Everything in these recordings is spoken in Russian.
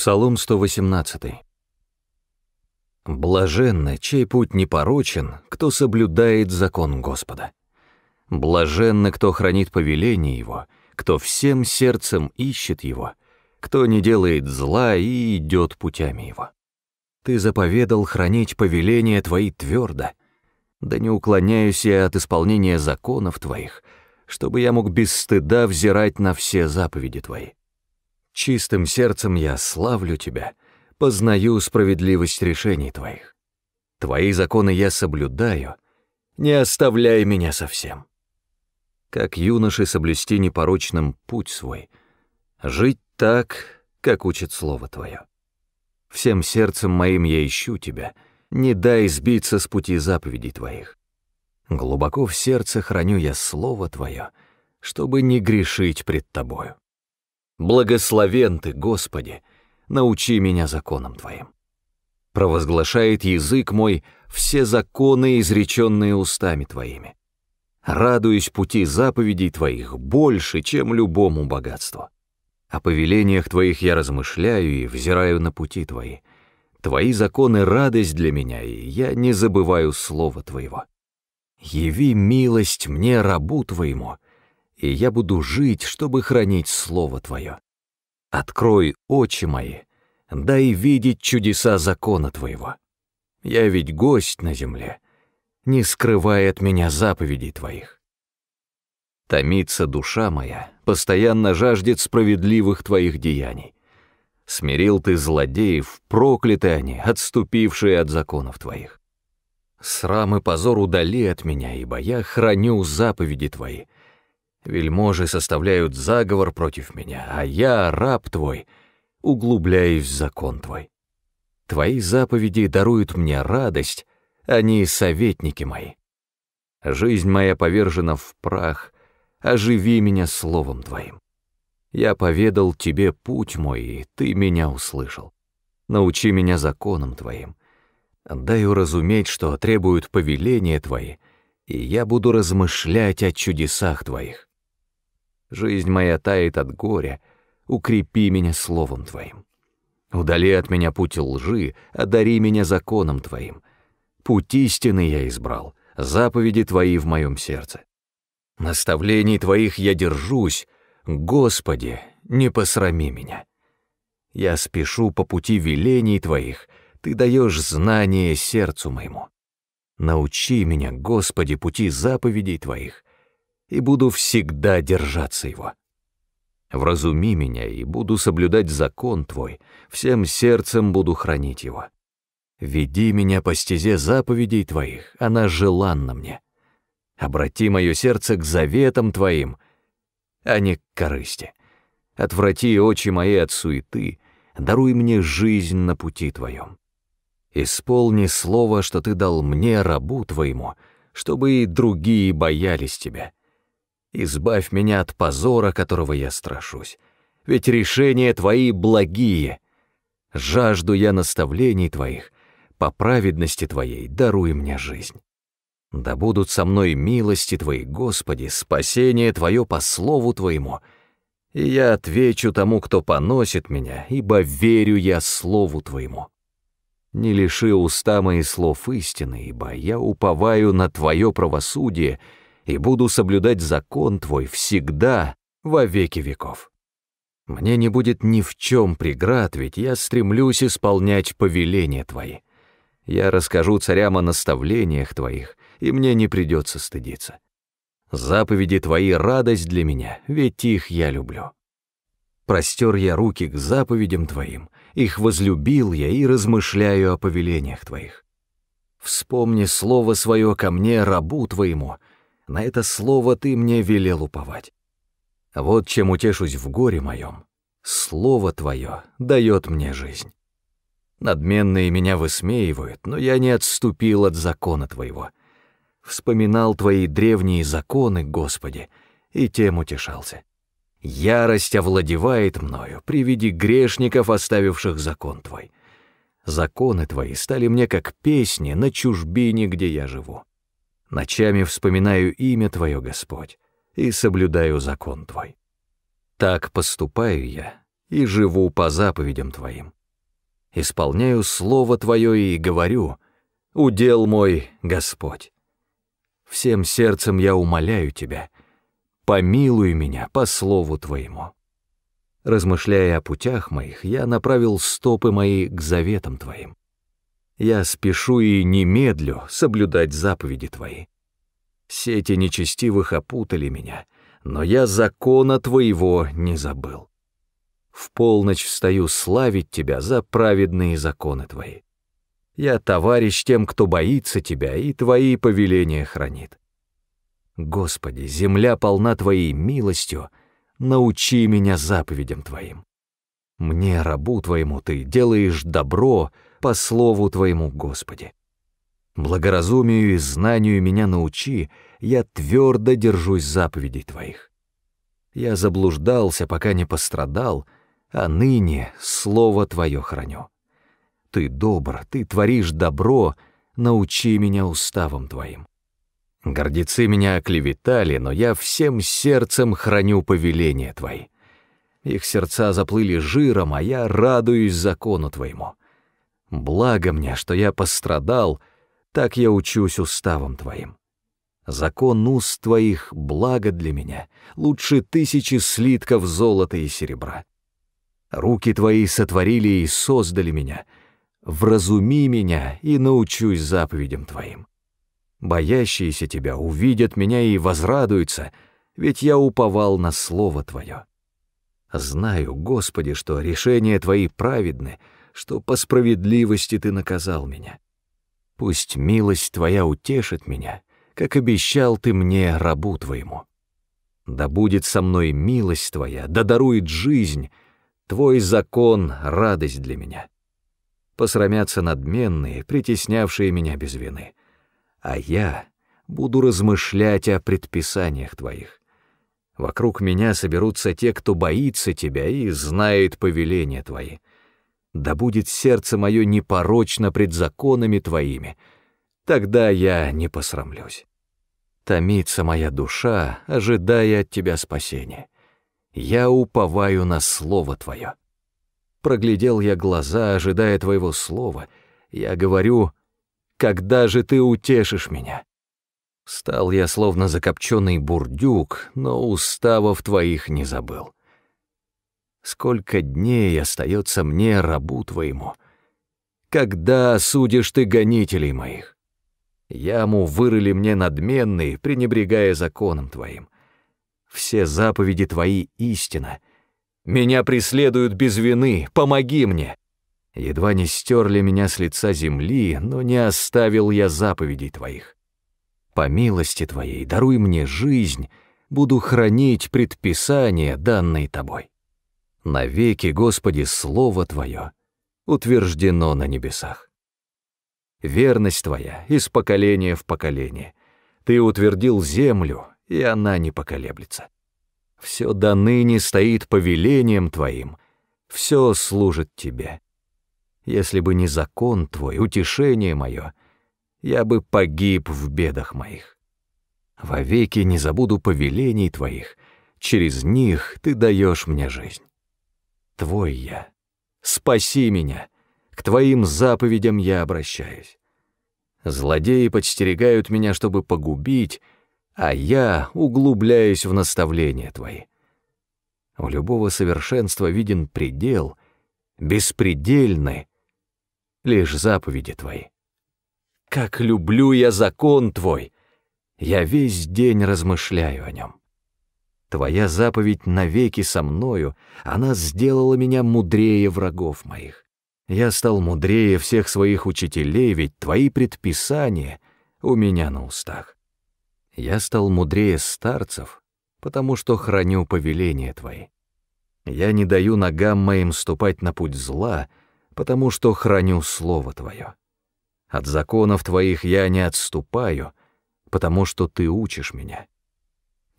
Псалом 118. «Блаженно, чей путь непорочен, кто соблюдает закон Господа. Блаженно, кто хранит повеление Его, кто всем сердцем ищет Его, кто не делает зла и идет путями Его. Ты заповедал хранить повеления Твои твердо, да не уклоняюсь я от исполнения законов Твоих, чтобы я мог без стыда взирать на все заповеди Твои. Чистым сердцем я славлю тебя, познаю справедливость решений твоих. Твои законы я соблюдаю, не оставляй меня совсем. Как юноши соблюсти непорочным путь свой, жить так, как учит слово твое. Всем сердцем моим я ищу тебя, не дай сбиться с пути заповедей твоих. Глубоко в сердце храню я слово твое, чтобы не грешить пред тобою. Благословен Ты, Господи, научи меня законам Твоим. Провозглашает язык мой все законы, изреченные устами Твоими. Радуюсь пути заповедей Твоих больше, чем любому богатству. О повелениях Твоих я размышляю и взираю на пути Твои. Твои законы — радость для меня, и я не забываю слова Твоего. Яви милость мне, рабу Твоему, — и я буду жить, чтобы хранить Слово Твое. Открой очи мои, дай видеть чудеса закона Твоего. Я ведь гость на земле, не скрывай от меня заповедей Твоих. Томится душа моя, постоянно жаждет справедливых Твоих деяний. Смирил Ты злодеев, прокляты они, отступившие от законов Твоих. Срам и позор удали от меня, ибо я храню заповеди Твои. Вельможи составляют заговор против меня, а я, раб твой, углубляюсь в закон твой. Твои заповеди даруют мне радость, они — советники мои. Жизнь моя повержена в прах, оживи меня словом твоим. Я поведал тебе путь мой, и ты меня услышал. Научи меня законам твоим. Дай уразуметь, что требуют повеления твои, и я буду размышлять о чудесах твоих. Жизнь моя тает от горя. Укрепи меня словом Твоим. Удали от меня путь лжи, одари меня законом Твоим. Путь истины я избрал, заповеди Твои в моем сердце. Наставлений Твоих я держусь, Господи, не посрами меня. Я спешу по пути велений Твоих, Ты даешь знание сердцу моему. Научи меня, Господи, пути заповедей Твоих, и буду всегда держаться его. Вразуми меня, и буду соблюдать закон Твой, всем сердцем буду хранить его. Веди меня по стезе заповедей Твоих, она желанна мне. Обрати мое сердце к заветам Твоим, а не к корысти. Отврати очи мои от суеты, даруй мне жизнь на пути Твоем. Исполни слово, что Ты дал мне, рабу Твоему, чтобы и другие боялись Тебя, Избавь меня от позора, которого я страшусь. Ведь решения Твои благие. Жажду я наставлений Твоих, по праведности Твоей даруй мне жизнь. Да будут со мной милости Твои, Господи, спасение Твое по слову Твоему. И я отвечу тому, кто поносит меня, ибо верю я слову Твоему. Не лиши уста мои слов истины, ибо я уповаю на Твое правосудие — и буду соблюдать закон твой всегда, во веки веков. Мне не будет ни в чем преград, ведь я стремлюсь исполнять повеления твои. Я расскажу царям о наставлениях твоих, и мне не придется стыдиться. Заповеди твои — радость для меня, ведь их я люблю. Простер я руки к заповедям твоим, их возлюбил я и размышляю о повелениях твоих. Вспомни слово свое ко мне, рабу твоему, на это слово ты мне велел уповать. Вот чем утешусь в горе моем. Слово твое дает мне жизнь. Надменные меня высмеивают, но я не отступил от закона твоего. Вспоминал твои древние законы, Господи, и тем утешался. Ярость овладевает мною при виде грешников, оставивших закон твой. Законы твои стали мне как песни на чужбине, где я живу. Ночами вспоминаю имя Твое, Господь, и соблюдаю закон Твой. Так поступаю я и живу по заповедям Твоим. Исполняю слово Твое и говорю, «Удел мой, Господь». Всем сердцем я умоляю Тебя, помилуй меня по слову Твоему. Размышляя о путях моих, я направил стопы мои к заветам Твоим. Я спешу и немедлю соблюдать заповеди Твои. Сети нечестивых опутали меня, но я закона Твоего не забыл. В полночь встаю славить Тебя за праведные законы Твои. Я товарищ тем, кто боится Тебя и Твои повеления хранит. Господи, земля полна Твоей милостью, научи меня заповедям Твоим. Мне, рабу Твоему, Ты делаешь добро — по слову Твоему, Господи. Благоразумию и знанию меня научи, я твердо держусь заповедей Твоих. Я заблуждался, пока не пострадал, а ныне Слово Твое храню. Ты добр, Ты творишь добро, научи меня уставам Твоим. Гордецы меня оклеветали, но я всем сердцем храню повеления Твои. Их сердца заплыли жиром, а я радуюсь закону Твоему. Благо мне, что я пострадал, так я учусь уставам твоим. Закон уст твоих — благо для меня, лучше тысячи слитков золота и серебра. Руки твои сотворили и создали меня. Вразуми меня и научусь заповедям твоим. Боящиеся тебя увидят меня и возрадуются, ведь я уповал на слово твое. Знаю, Господи, что решения твои праведны — что по справедливости ты наказал меня. Пусть милость твоя утешит меня, как обещал ты мне, рабу твоему. Да будет со мной милость твоя, да дарует жизнь, твой закон — радость для меня. Посрамятся надменные, притеснявшие меня без вины, а я буду размышлять о предписаниях твоих. Вокруг меня соберутся те, кто боится тебя и знает повеления твои да будет сердце мое непорочно пред законами Твоими, тогда я не посрамлюсь. Томится моя душа, ожидая от Тебя спасения. Я уповаю на Слово Твое. Проглядел я глаза, ожидая Твоего Слова. Я говорю, когда же Ты утешишь меня? Стал я словно закопченный бурдюк, но уставов Твоих не забыл. Сколько дней остается мне, рабу твоему? Когда судишь ты гонителей моих? Яму вырыли мне надменные, пренебрегая законом твоим. Все заповеди твои — истина. Меня преследуют без вины, помоги мне. Едва не стерли меня с лица земли, но не оставил я заповедей твоих. По милости твоей даруй мне жизнь, буду хранить предписание, данное тобой навеки, Господи, Слово Твое утверждено на небесах. Верность Твоя из поколения в поколение. Ты утвердил землю, и она не поколеблется. Все до ныне стоит повелением Твоим, все служит Тебе. Если бы не закон Твой, утешение мое, я бы погиб в бедах моих. Вовеки не забуду повелений Твоих, через них Ты даешь мне жизнь твой я. Спаси меня, к твоим заповедям я обращаюсь. Злодеи подстерегают меня, чтобы погубить, а я углубляюсь в наставления твои. У любого совершенства виден предел, беспредельны лишь заповеди твои. Как люблю я закон твой! Я весь день размышляю о нем. Твоя заповедь навеки со мною, она сделала меня мудрее врагов моих. Я стал мудрее всех своих учителей, ведь твои предписания у меня на устах. Я стал мудрее старцев, потому что храню повеления твои. Я не даю ногам моим ступать на путь зла, потому что храню слово твое. От законов твоих я не отступаю, потому что ты учишь меня.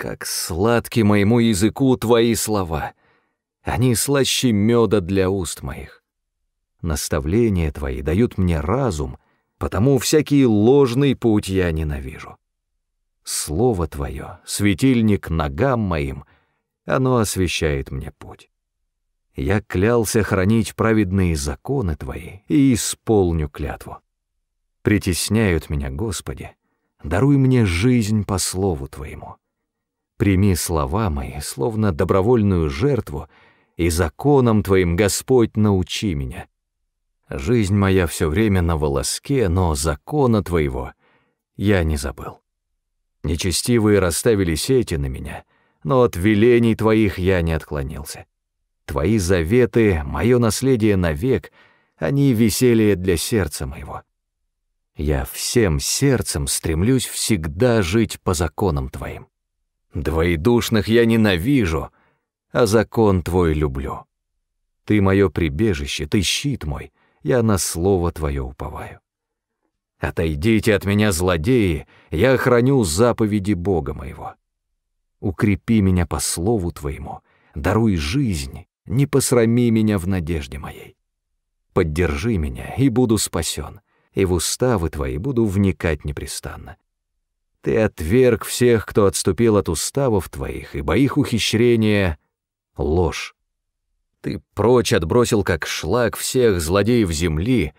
Как сладки моему языку твои слова. Они слаще меда для уст моих. Наставления твои дают мне разум, потому всякий ложный путь я ненавижу. Слово твое, светильник ногам моим, оно освещает мне путь. Я клялся хранить праведные законы твои и исполню клятву. Притесняют меня, Господи, даруй мне жизнь по слову твоему. Прими слова мои, словно добровольную жертву, и законом Твоим, Господь, научи меня. Жизнь моя все время на волоске, но закона Твоего я не забыл. Нечестивые расставили сети на меня, но от велений Твоих я не отклонился. Твои заветы — мое наследие навек, они веселье для сердца моего. Я всем сердцем стремлюсь всегда жить по законам Твоим. Двоедушных я ненавижу, а закон твой люблю. Ты мое прибежище, ты щит мой, я на слово твое уповаю. Отойдите от меня, злодеи, я храню заповеди Бога моего. Укрепи меня по слову твоему, даруй жизнь, не посрами меня в надежде моей. Поддержи меня, и буду спасен, и в уставы твои буду вникать непрестанно. Ты отверг всех, кто отступил от уставов твоих, ибо их ухищрение — ложь. Ты прочь отбросил, как шлак, всех злодеев земли,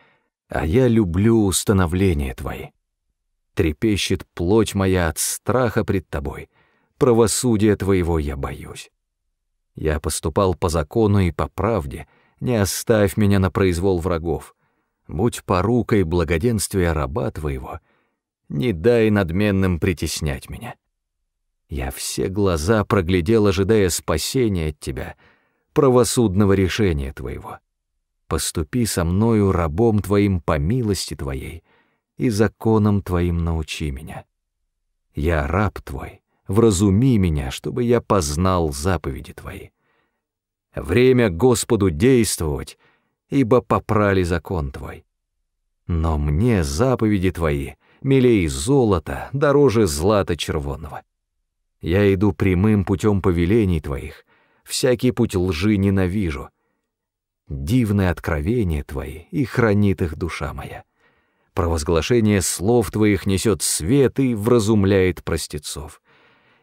а я люблю установление твои. Трепещет плоть моя от страха пред тобой, правосудия твоего я боюсь. Я поступал по закону и по правде, не оставь меня на произвол врагов. Будь порукой благоденствия раба твоего — не дай надменным притеснять меня. Я все глаза проглядел, ожидая спасения от тебя, правосудного решения твоего. Поступи со мною, рабом твоим, по милости твоей, и законом твоим научи меня. Я раб твой, вразуми меня, чтобы я познал заповеди твои. Время Господу действовать, ибо попрали закон твой. Но мне заповеди твои — милей золота, дороже злата червонного. Я иду прямым путем повелений твоих, всякий путь лжи ненавижу. Дивное откровение твои, и хранит их душа моя. Провозглашение слов твоих несет свет и вразумляет простецов.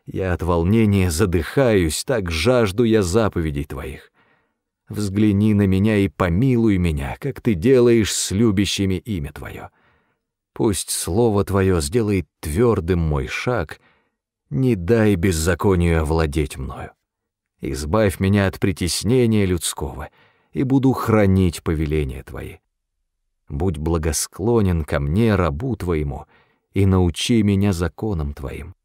Я от волнения задыхаюсь, так жажду я заповедей твоих. Взгляни на меня и помилуй меня, как ты делаешь с любящими имя твое. Пусть слово твое сделает твердым мой шаг, не дай беззаконию овладеть мною. Избавь меня от притеснения людского, и буду хранить повеления твои. Будь благосклонен ко мне, рабу твоему, и научи меня законам твоим.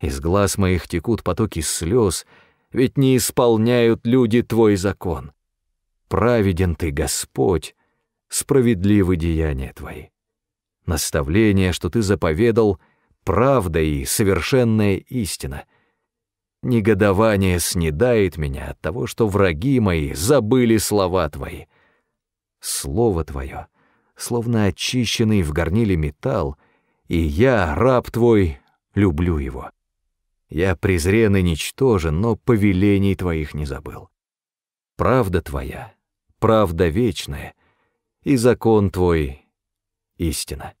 Из глаз моих текут потоки слез, ведь не исполняют люди твой закон. Праведен ты, Господь, справедливы деяния твои. Наставление, что ты заповедал, правда и совершенная истина. Негодование снедает меня от того, что враги мои забыли слова твои. Слово твое, словно очищенный в горниле металл, и я, раб твой, люблю его. Я презрен и ничтожен, но повелений твоих не забыл. Правда твоя, правда вечная, и закон твой истина.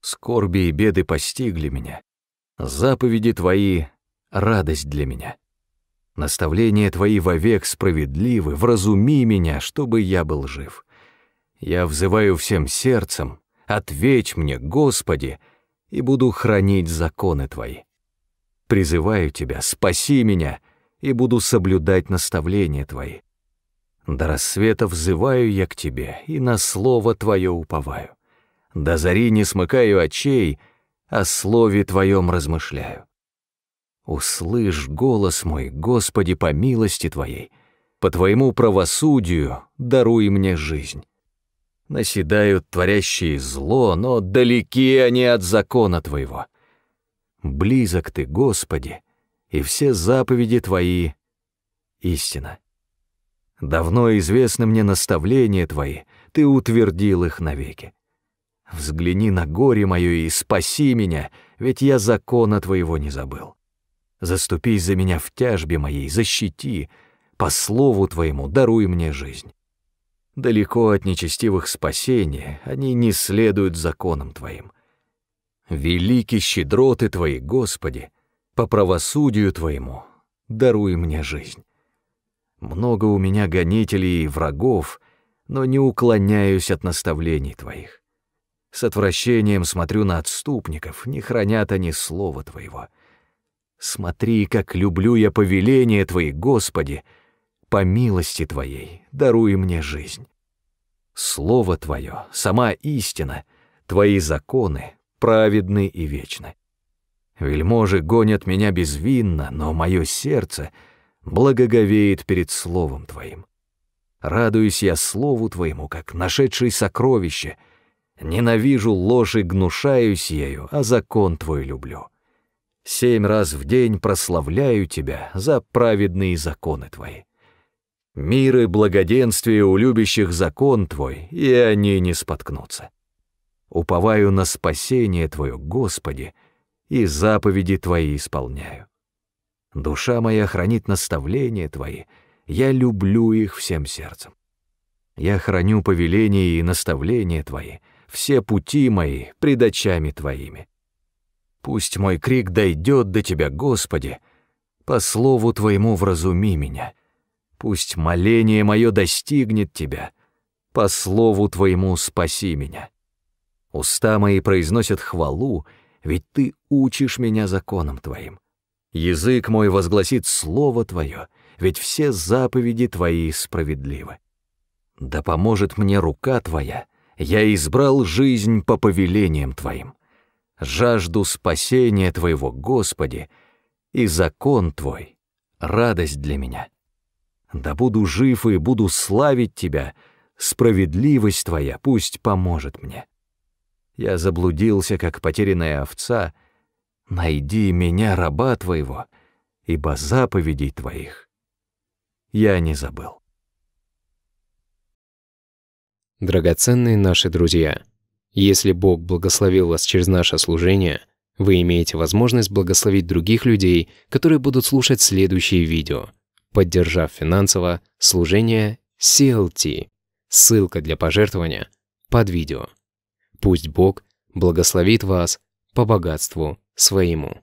Скорби и беды постигли меня, заповеди Твои — радость для меня. Наставления Твои вовек справедливы, вразуми меня, чтобы я был жив. Я взываю всем сердцем, ответь мне, Господи, и буду хранить законы Твои. Призываю Тебя, спаси меня, и буду соблюдать наставления Твои. До рассвета взываю я к Тебе и на слово Твое уповаю до зари не смыкаю очей, о а слове Твоем размышляю. Услышь голос мой, Господи, по милости Твоей, по Твоему правосудию даруй мне жизнь. Наседают творящие зло, но далеки они от закона Твоего. Близок Ты, Господи, и все заповеди Твои — истина. Давно известны мне наставления Твои, Ты утвердил их навеки. Взгляни на горе мое и спаси меня, ведь я закона твоего не забыл. Заступись за меня в тяжбе моей, защити, по слову твоему даруй мне жизнь. Далеко от нечестивых спасения они не следуют законам твоим. Велики щедроты твои, Господи, по правосудию твоему даруй мне жизнь. Много у меня гонителей и врагов, но не уклоняюсь от наставлений твоих. С отвращением смотрю на отступников, не хранят они слова Твоего. Смотри, как люблю я повеления Твои, Господи, по милости Твоей даруй мне жизнь. Слово Твое, сама истина, Твои законы праведны и вечны. Вельможи гонят меня безвинно, но мое сердце благоговеет перед Словом Твоим. Радуюсь я Слову Твоему, как нашедший сокровище — Ненавижу ложь и гнушаюсь ею, а закон твой люблю. Семь раз в день прославляю тебя за праведные законы твои. Мир и благоденствие у любящих закон твой, и они не споткнутся. Уповаю на спасение твое, Господи, и заповеди твои исполняю. Душа моя хранит наставления твои, я люблю их всем сердцем. Я храню повеления и наставления твои — все пути мои пред очами Твоими. Пусть мой крик дойдет до Тебя, Господи, по слову Твоему вразуми меня. Пусть моление мое достигнет Тебя, по слову Твоему спаси меня. Уста мои произносят хвалу, ведь Ты учишь меня законом Твоим. Язык мой возгласит слово Твое, ведь все заповеди Твои справедливы. Да поможет мне рука Твоя — я избрал жизнь по повелениям Твоим, жажду спасения Твоего, Господи, и закон Твой — радость для меня. Да буду жив и буду славить Тебя, справедливость Твоя пусть поможет мне. Я заблудился, как потерянная овца. Найди меня, раба Твоего, ибо заповедей Твоих я не забыл. Драгоценные наши друзья, если Бог благословил вас через наше служение, вы имеете возможность благословить других людей, которые будут слушать следующие видео, поддержав финансово служение CLT. Ссылка для пожертвования под видео. Пусть Бог благословит вас по богатству своему.